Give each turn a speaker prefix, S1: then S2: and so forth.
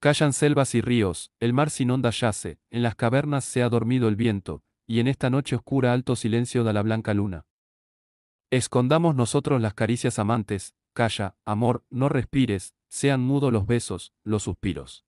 S1: Callan selvas y ríos, el mar sin onda yace, en las cavernas se ha dormido el viento, y en esta noche oscura alto silencio da la blanca luna. Escondamos nosotros las caricias amantes, calla, amor, no respires, sean mudos los besos, los
S2: suspiros.